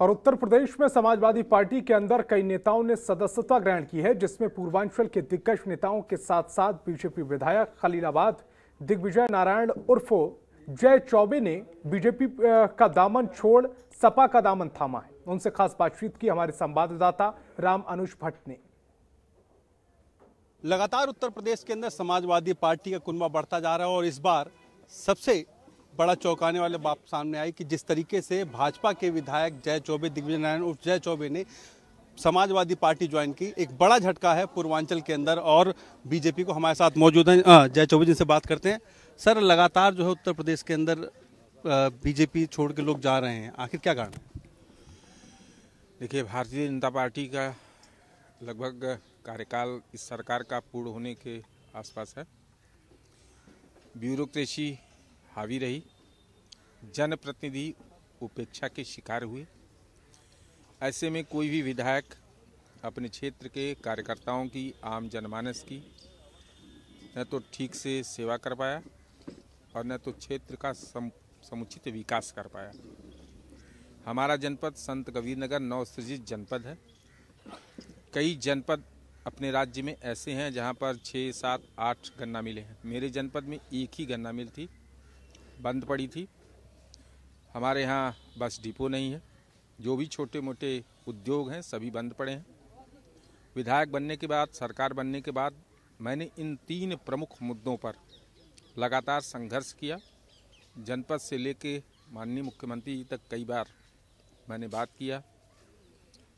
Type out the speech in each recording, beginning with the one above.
और उत्तर प्रदेश में समाजवादी पार्टी के अंदर कई नेताओं ने सदस्यता ग्रहण की है जिसमें पूर्वांचल के दिग्गज नेताओं के साथ साथ बीजेपी विधायक खलीलाबाद दिग्विजय नारायण उर्फो जय चौबे ने बीजेपी का दामन छोड़ सपा का दामन थामा है उनसे खास बातचीत की हमारे संवाददाता राम अनुज भट्ट ने लगातार उत्तर प्रदेश के अंदर समाजवादी पार्टी का कुनबा बढ़ता जा रहा है और इस बार सबसे बड़ा चौंकाने वाले बात सामने आई कि जिस तरीके से भाजपा के विधायक जय चौबे दिग्विजय नारायण उर्फ जय चौबे ने समाजवादी पार्टी ज्वाइन की एक बड़ा झटका है पूर्वांचल के अंदर और बीजेपी को हमारे साथ मौजूद हैं हाँ, जय चौबे जी से बात करते हैं सर लगातार जो है उत्तर प्रदेश के अंदर बीजेपी छोड़ के लोग जा रहे हैं आखिर क्या कारण है देखिए भारतीय जनता पार्टी का लगभग कार्यकाल इस सरकार का पूर्ण होने के आसपास है ब्यूरोक्रेसी हावी रही जनप्रतिनिधि उपेक्षा के शिकार हुए ऐसे में कोई भी विधायक अपने क्षेत्र के कार्यकर्ताओं की आम जनमानस की न तो ठीक से सेवा कर पाया और न तो क्षेत्र का सम, समुचित विकास कर पाया हमारा जनपद संत कबीर नगर नवसृजित जनपद है कई जनपद अपने राज्य में ऐसे हैं जहां पर छः सात आठ गन्ना मिले हैं मेरे जनपद में एक ही गन्ना मिल थी बंद पड़ी थी हमारे यहाँ बस डिपो नहीं है जो भी छोटे मोटे उद्योग हैं सभी बंद पड़े हैं विधायक बनने के बाद सरकार बनने के बाद मैंने इन तीन प्रमुख मुद्दों पर लगातार संघर्ष किया जनपद से लेके माननीय मुख्यमंत्री जी तक कई बार मैंने बात किया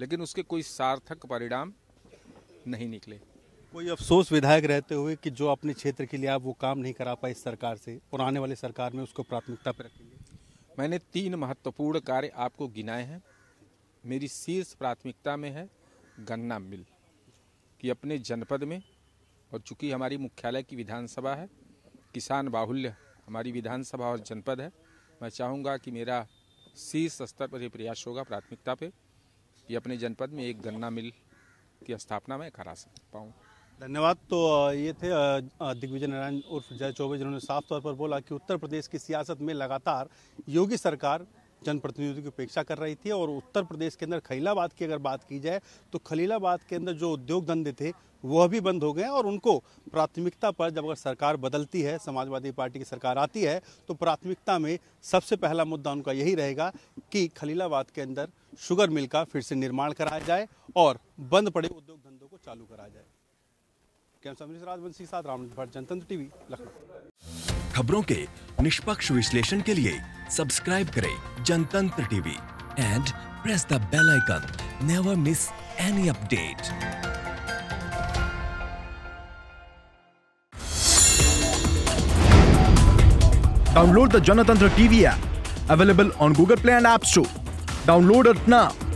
लेकिन उसके कोई सार्थक परिणाम नहीं निकले कोई अफसोस विधायक रहते हुए कि जो अपने क्षेत्र के लिए आप वो काम नहीं करा पाए इस सरकार से और आने वाली सरकार में उसको प्राथमिकता पर रखेंगे मैंने तीन महत्वपूर्ण कार्य आपको गिनाए हैं मेरी शीर्ष प्राथमिकता में है गन्ना मिल कि अपने जनपद में और चूँकि हमारी मुख्यालय की विधानसभा है किसान बाहुल्य हमारी विधानसभा और जनपद है मैं चाहूँगा कि मेरा शीर्ष स्तर पर यह प्रयास होगा प्राथमिकता पे कि अपने जनपद में एक गन्ना मिल की स्थापना मैं करा पाऊँ धन्यवाद तो ये थे दिग्विजय नारायण उर्फ जय चौबे जिन्होंने साफ तौर पर बोला कि उत्तर प्रदेश की सियासत में लगातार योगी सरकार जनप्रतिनिधियों की उपेक्षा कर रही थी और उत्तर प्रदेश के अंदर खलीलाबाद की अगर बात की जाए तो खलीलाबाद के अंदर जो उद्योग धंधे थे वह भी बंद हो गए और उनको प्राथमिकता पर जब अगर सरकार बदलती है समाजवादी पार्टी की सरकार आती है तो प्राथमिकता में सबसे पहला मुद्दा उनका यही रहेगा कि खलीलाबाद के अंदर शुगर मिल का फिर से निर्माण कराया जाए और बंद पड़े उद्योग धंधों को चालू कराया जाए खबरों के निष्पक्ष विश्लेषण के लिए सब्सक्राइब करें Jantantra TV and press the bell icon never miss any update download the Jantantra TV app available on Google play and app store download it now